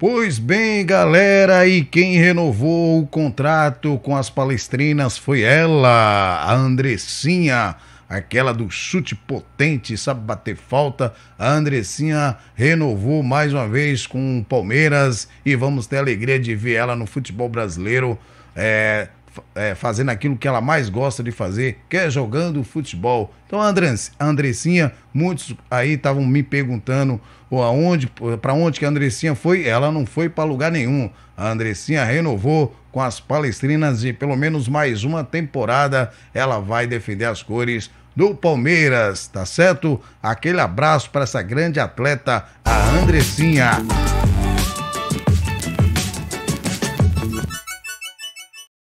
Pois bem, galera, e quem renovou o contrato com as palestrinas foi ela, a Andressinha, aquela do chute potente, sabe bater falta. A Andressinha renovou mais uma vez com o Palmeiras e vamos ter a alegria de ver ela no futebol brasileiro. É, é, fazendo aquilo que ela mais gosta de fazer, que é jogando futebol. Então, a, Andressinha, muitos aí estavam me perguntando aonde, para onde que a Andressinha foi. Ela não foi para lugar nenhum. A Andressinha renovou com as palestrinas e pelo menos mais uma temporada ela vai defender as cores do Palmeiras, tá certo? Aquele abraço para essa grande atleta, a Andressinha.